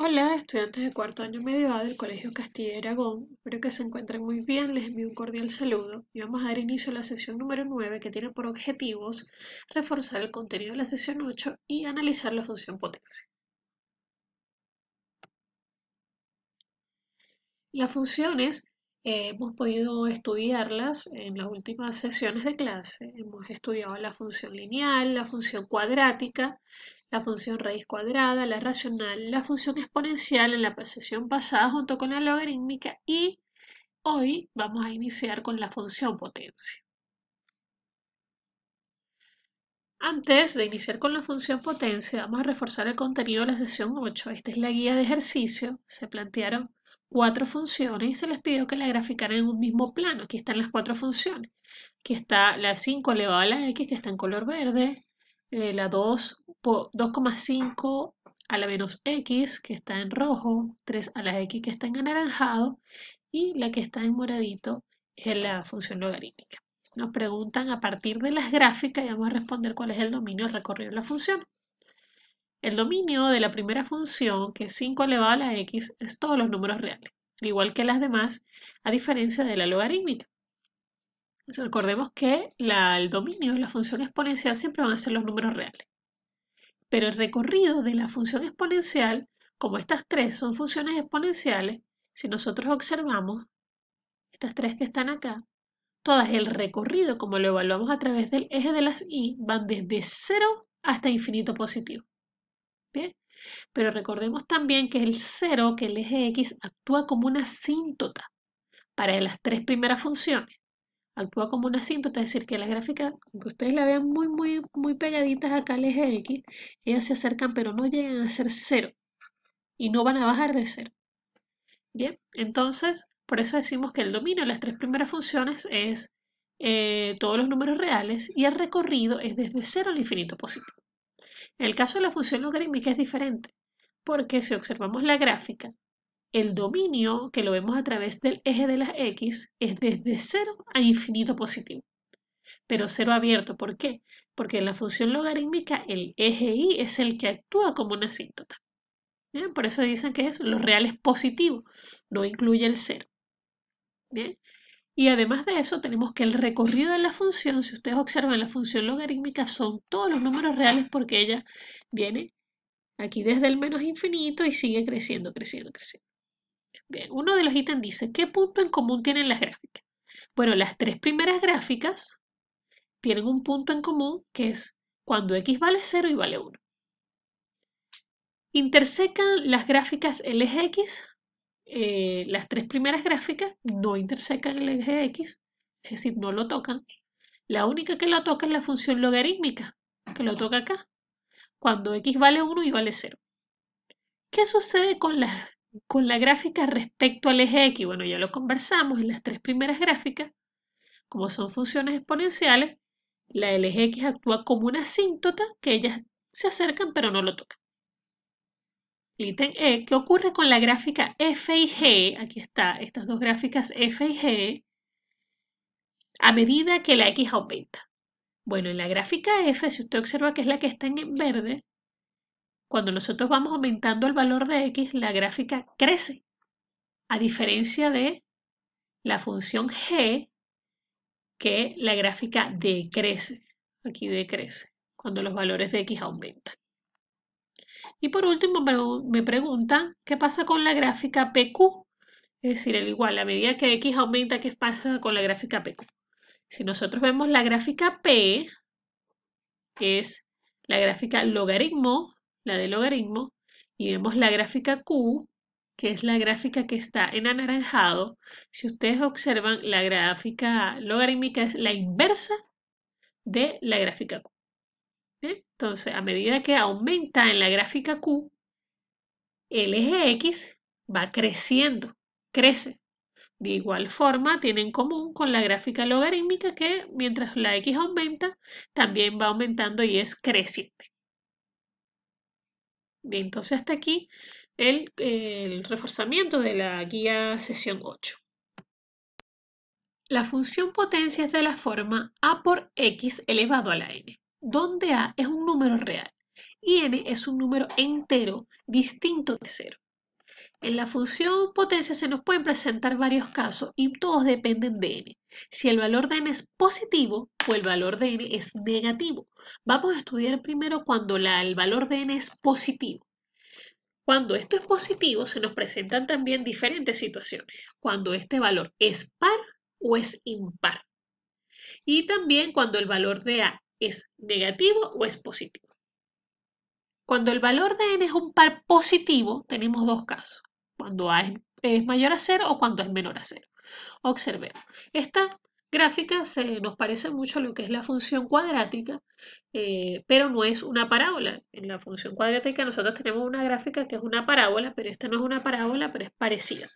Hola, estudiantes de cuarto año medio A del Colegio Castilla y Aragón. Espero que se encuentren muy bien. Les envío un cordial saludo y vamos a dar inicio a la sesión número 9 que tiene por objetivos reforzar el contenido de la sesión 8 y analizar la función potencia. Las funciones eh, hemos podido estudiarlas en las últimas sesiones de clase. Hemos estudiado la función lineal, la función cuadrática, la función raíz cuadrada, la racional, la función exponencial en la sesión pasada junto con la logarítmica y hoy vamos a iniciar con la función potencia. Antes de iniciar con la función potencia, vamos a reforzar el contenido de la sesión 8. Esta es la guía de ejercicio. Se plantearon cuatro funciones y se les pidió que la graficaran en un mismo plano. Aquí están las cuatro funciones. Aquí está la 5 elevada a la x, que está en color verde. Eh, la 2,5 a la menos x que está en rojo, 3 a la x que está en anaranjado y la que está en moradito es la función logarítmica. Nos preguntan a partir de las gráficas y vamos a responder cuál es el dominio al recorrido de la función. El dominio de la primera función, que es 5 elevado a la x, es todos los números reales, al igual que las demás, a diferencia de la logarítmica. Recordemos que el dominio de la función exponencial siempre van a ser los números reales. Pero el recorrido de la función exponencial, como estas tres son funciones exponenciales, si nosotros observamos, estas tres que están acá, todas el recorrido, como lo evaluamos a través del eje de las y van desde 0 hasta infinito positivo. ¿Bien? Pero recordemos también que el 0, que el eje x, actúa como una asíntota para las tres primeras funciones actúa como una asíntota, es decir, que la gráfica, aunque ustedes la vean muy, muy, muy pegaditas acá al eje X, ellas se acercan pero no llegan a ser cero y no van a bajar de cero. Bien, entonces, por eso decimos que el dominio de las tres primeras funciones es eh, todos los números reales y el recorrido es desde cero al infinito positivo. el caso de la función logarítmica es diferente, porque si observamos la gráfica, el dominio, que lo vemos a través del eje de las X, es desde cero a infinito positivo. Pero cero abierto, ¿por qué? Porque en la función logarítmica el eje Y es el que actúa como una asíntota. Por eso dicen que es, lo real es positivo, no incluye el cero. ¿Bien? Y además de eso, tenemos que el recorrido de la función, si ustedes observan la función logarítmica, son todos los números reales porque ella viene aquí desde el menos infinito y sigue creciendo, creciendo, creciendo uno de los ítems dice, ¿qué punto en común tienen las gráficas? Bueno, las tres primeras gráficas tienen un punto en común que es cuando x vale 0 y vale 1. Intersecan las gráficas el eje x, eh, las tres primeras gráficas no intersecan el eje x, es decir, no lo tocan. La única que lo toca es la función logarítmica, que lo toca acá, cuando x vale 1 y vale 0. ¿Qué sucede con las con la gráfica respecto al eje X. Bueno, ya lo conversamos en las tres primeras gráficas. Como son funciones exponenciales, la del eje X actúa como una asíntota que ellas se acercan pero no lo tocan. El ítem e, ¿qué ocurre con la gráfica F y G? Aquí está, estas dos gráficas F y G, a medida que la X aumenta. Bueno, en la gráfica F, si usted observa que es la que está en verde, cuando nosotros vamos aumentando el valor de x, la gráfica crece, a diferencia de la función g, que la gráfica decrece. Aquí decrece cuando los valores de x aumentan. Y por último me preguntan qué pasa con la gráfica PQ, es decir, el igual, a medida que x aumenta, ¿qué pasa con la gráfica PQ? Si nosotros vemos la gráfica P, que es la gráfica logaritmo la del logaritmo, y vemos la gráfica Q, que es la gráfica que está en anaranjado. Si ustedes observan, la gráfica logarítmica es la inversa de la gráfica Q. Entonces, a medida que aumenta en la gráfica Q, el eje X va creciendo, crece. De igual forma, tiene en común con la gráfica logarítmica que mientras la X aumenta, también va aumentando y es creciente. Bien, entonces hasta aquí el, reforzamiento de la guía sesión 8. La función potencia es de la forma a por x elevado a la n, donde a es un número real y n es un número entero distinto de 0. En la función potencia se nos pueden presentar varios casos y todos dependen de n. Si el valor de n es positivo o el valor de n es negativo. Vamos a estudiar primero cuando el valor de n es positivo. Cuando esto es positivo se nos presentan también diferentes situaciones. Cuando este valor es par o es impar. Y también cuando el valor de a es negativo o es positivo. Cuando el valor de n es un par positivo, tenemos dos casos cuando A es mayor a cero o cuando es menor a cero. Observemos. Esta gráfica se nos parece mucho a lo que es la función cuadrática, eh, pero no es una parábola. En la función cuadrática nosotros tenemos una gráfica que es una parábola, pero esta no es una parábola, pero es parecida.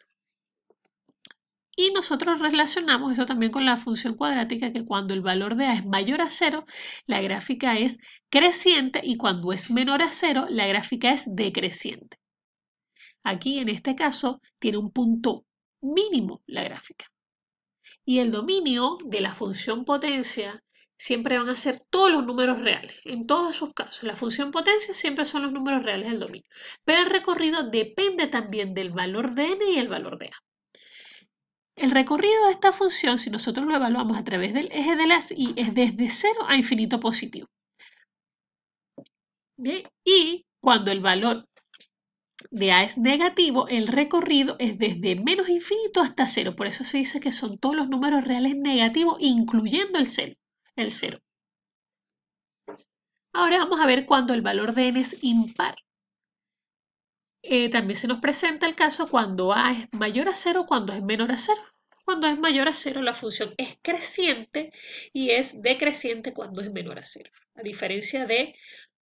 Y nosotros relacionamos eso también con la función cuadrática, que cuando el valor de a es mayor a cero, la gráfica es creciente y cuando es menor a cero, la gráfica es decreciente. Aquí, en este caso, tiene un punto mínimo la gráfica. Y el dominio de la función potencia siempre van a ser todos los números reales. En todos esos casos, la función potencia siempre son los números reales del dominio. Pero el recorrido depende también del valor de n y el valor de a. El recorrido de esta función, si nosotros lo evaluamos a través del eje de las y, es desde 0 a infinito positivo. Y cuando el valor de A es negativo, el recorrido es desde menos infinito hasta cero. Por eso se dice que son todos los números reales negativos, incluyendo el cero. El cero. Ahora vamos a ver cuando el valor de n es impar. Eh, también se nos presenta el caso cuando a es mayor a cero, cuando es menor a cero. Cuando es mayor a cero, la función es creciente y es decreciente cuando es menor a cero. A diferencia de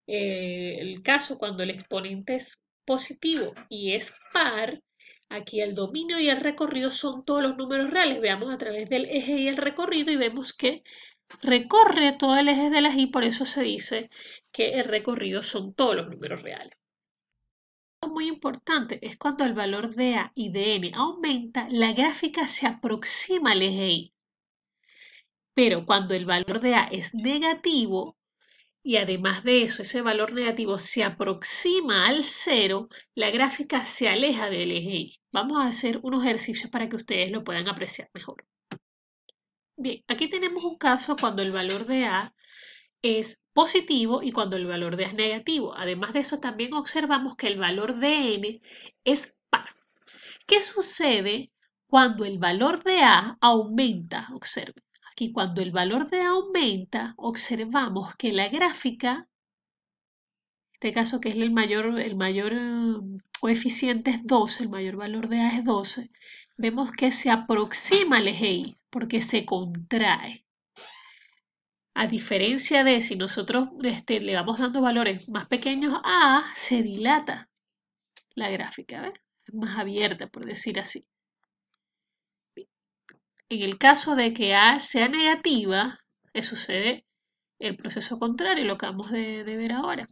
eh, el caso cuando el exponente es positivo y es par, aquí el dominio y el recorrido son todos los números reales. Veamos a través del eje y el recorrido y vemos que recorre todo el eje de las y, por eso se dice que el recorrido son todos los números reales. Muy importante es cuando el valor de A y de N aumenta, la gráfica se aproxima al eje Y. Pero cuando el valor de A es negativo, y además de eso, ese valor negativo se aproxima al cero, la gráfica se aleja del eje Y. Vamos a hacer unos ejercicios para que ustedes lo puedan apreciar mejor. Bien, aquí tenemos un caso cuando el valor de A es positivo y cuando el valor de A es negativo. Además de eso, también observamos que el valor de N es par. ¿Qué sucede cuando el valor de A aumenta? Observen. Y cuando el valor de A aumenta, observamos que la gráfica, en este caso que es el mayor, el mayor mm, coeficiente es 12, el mayor valor de A es 12, vemos que se aproxima al eje Y porque se contrae. A diferencia de si nosotros este, le vamos dando valores más pequeños a A, se dilata la gráfica, es más abierta, por decir así. En el caso de que A sea negativa, sucede el proceso contrario, lo que vamos de, ver ahora.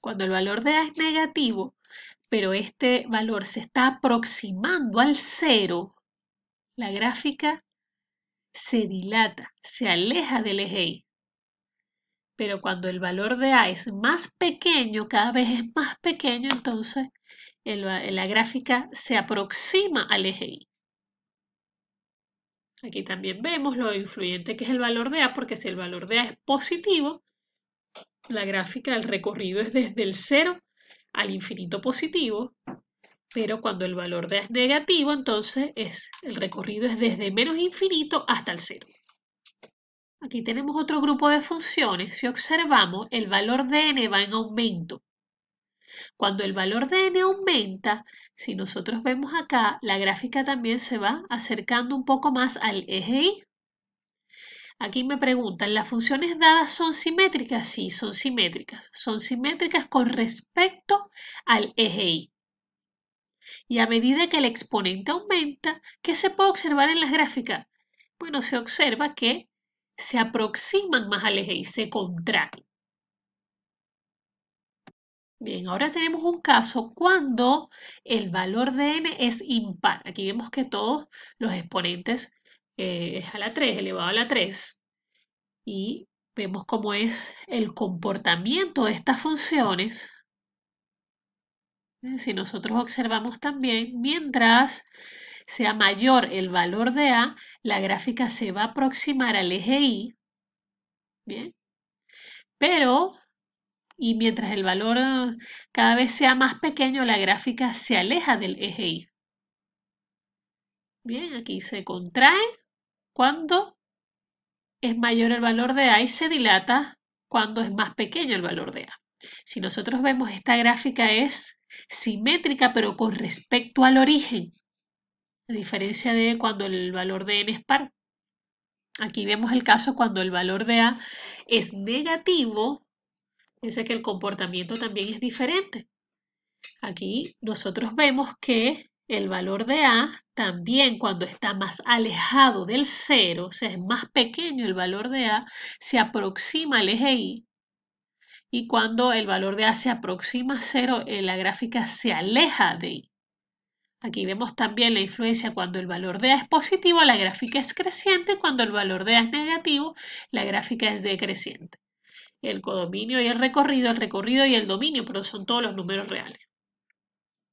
Cuando el valor de A es negativo, pero este valor se está aproximando al cero, la gráfica se dilata, se aleja del eje Y. Pero cuando el valor de A es más pequeño, cada vez es más pequeño, entonces la gráfica se aproxima al eje Y. Aquí también vemos lo influyente que es el valor de A, porque si el valor de A es positivo, la gráfica del recorrido es desde el 0 al infinito positivo, pero cuando el valor de A es negativo, entonces el recorrido es desde menos infinito hasta el 0. Aquí tenemos otro grupo de funciones. Si observamos, el valor de n va en aumento. Cuando el valor de n aumenta, si nosotros vemos acá, la gráfica también se va acercando un poco más al eje y. Aquí me preguntan, ¿las funciones dadas son simétricas? Sí, son simétricas. Son simétricas con respecto al eje y. Y a medida que el exponente aumenta, ¿qué se puede observar en las gráficas? Bueno, se observa que se aproximan más al eje y se contraen. Bien, ahora tenemos un caso cuando el valor de n es impar. Aquí vemos que todos los exponentes eh, es a la 3, elevado a la 3. Y vemos cómo es el comportamiento de estas funciones. Eh, si nosotros observamos también, mientras sea mayor el valor de a, la gráfica se va a aproximar al eje i. Bien. Pero y mientras el valor ah, cada vez sea más pequeño, la gráfica se aleja del eje Y. Bien, aquí se contrae cuando es mayor el valor de A y se dilata cuando es más pequeño el valor de A. Si nosotros vemos esta gráfica es simétrica pero con respecto al origen, a diferencia de cuando el valor de n es par. Aquí vemos el caso cuando el valor de A es negativo Fíjense que el comportamiento también es diferente. Aquí nosotros vemos que el valor de A también cuando está más alejado del cero, o sea, es más pequeño el valor de A, se aproxima al eje Y. Y cuando el valor de A se aproxima a cero, eh, la gráfica se aleja de Y. Aquí vemos también la influencia cuando el valor de A es positivo, la gráfica es creciente, cuando el valor de A es negativo, la gráfica es decreciente el codominio y el recorrido, el recorrido y el dominio, pero son todos los números reales.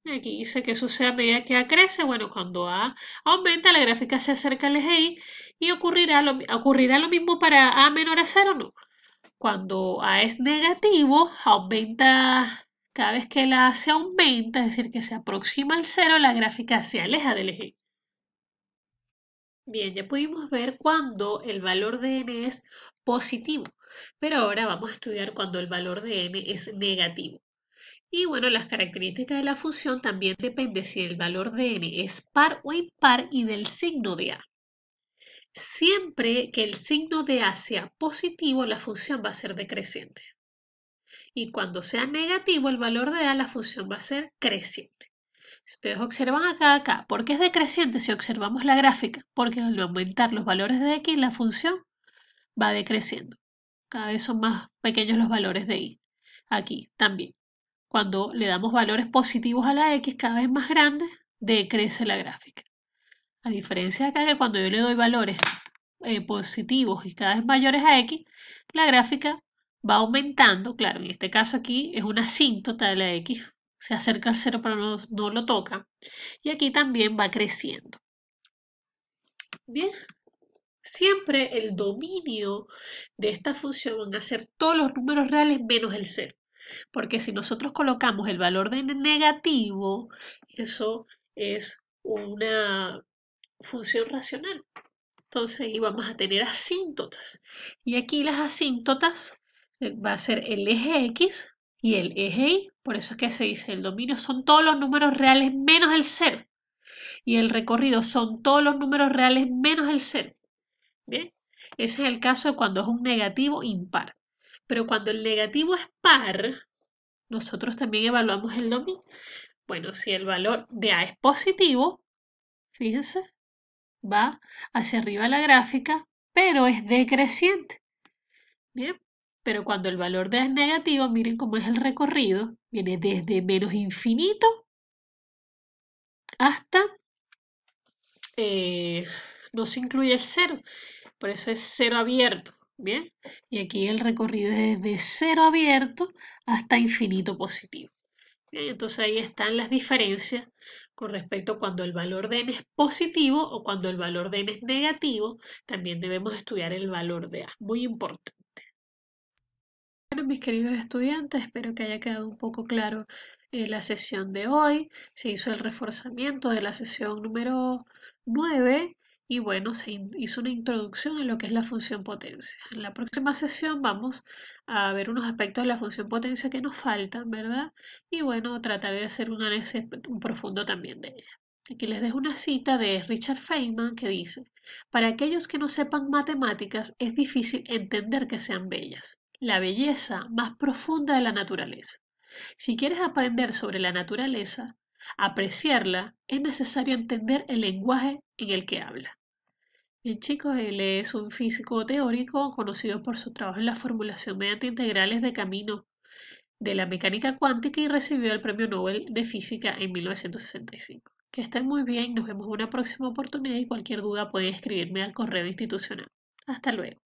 Aquí dice que eso sea a medida que A crece. Bueno, cuando A aumenta, la gráfica se acerca al eje Y y ocurrirá lo, ocurrirá lo mismo para A menor a cero, ¿no? Cuando A es negativo, aumenta cada vez que la A se aumenta, es decir, que se aproxima al cero, la gráfica se aleja del eje. Bien, ya pudimos ver cuando el valor de n es positivo. Pero ahora vamos a estudiar cuando el valor de n es negativo. Y bueno, las características de la función también depende si el valor de n es par o impar y del signo de a. Siempre que el signo de a sea positivo, la función va a ser decreciente. Y cuando sea negativo el valor de a, la función va a ser creciente. Si ustedes observan acá, acá, ¿por qué es decreciente si observamos la gráfica? Porque al aumentar los valores de x, la función va decreciendo. Cada vez son más pequeños los valores de Y. Aquí también. Cuando le damos valores positivos a la x cada vez más grande, decrece la gráfica. A diferencia de acá que cuando yo le doy valores eh, positivos y cada vez mayores a x, la gráfica va aumentando. Claro, en este caso aquí es una asíntota de la x, se acerca al cero pero no lo toca. Y aquí también va creciendo. Bien, siempre el dominio de esta función van a ser todos los números reales menos el cero. Porque si nosotros colocamos el valor de negativo, eso es una función racional. Entonces, y vamos a tener asíntotas. Y aquí las asíntotas eh, va a ser el eje X y el eje Y. Por eso es que se dice el dominio son todos los números reales menos el cero. Y el recorrido son todos los números reales menos el cero. ¿Bien? Ese es el caso de cuando es un negativo impar. Pero cuando el negativo es par, nosotros también evaluamos el dominio. Bueno, si el valor de A es positivo, fíjense, va hacia arriba la gráfica, pero es decreciente. Bien, pero cuando el valor de A es negativo, miren cómo es el recorrido, viene desde menos infinito hasta eh, no se incluye el cero, por eso es cero abierto, ¿bien? Y aquí el recorrido es de cero abierto hasta infinito positivo. Entonces ahí están las diferencias con respecto a cuando el valor de n es positivo o cuando el valor de n es negativo, también debemos estudiar el valor de a, muy importante. Bueno, mis queridos estudiantes, espero que haya quedado un poco claro eh, la sesión de hoy. Se hizo el reforzamiento de la sesión número 9 y bueno, se hizo una introducción en lo que es la función potencia. En la próxima sesión vamos a ver unos aspectos de la función potencia que nos faltan, ¿verdad? Y bueno, trataré de hacer un análisis profundo también de ella. Aquí les dejo una cita de Richard Feynman que dice, para aquellos que no sepan matemáticas es difícil entender que sean bellas, la belleza más profunda de la naturaleza. Si quieres aprender sobre la naturaleza, apreciarla, es necesario entender el lenguaje en el que habla. Bien chicos, él es un físico teórico conocido por su trabajo en la formulación mediante integrales de camino de la mecánica cuántica y recibió el Premio Nobel de Física en 1965. Que estén muy bien, nos vemos en una próxima oportunidad y cualquier duda pueden escribirme al correo institucional. Hasta luego.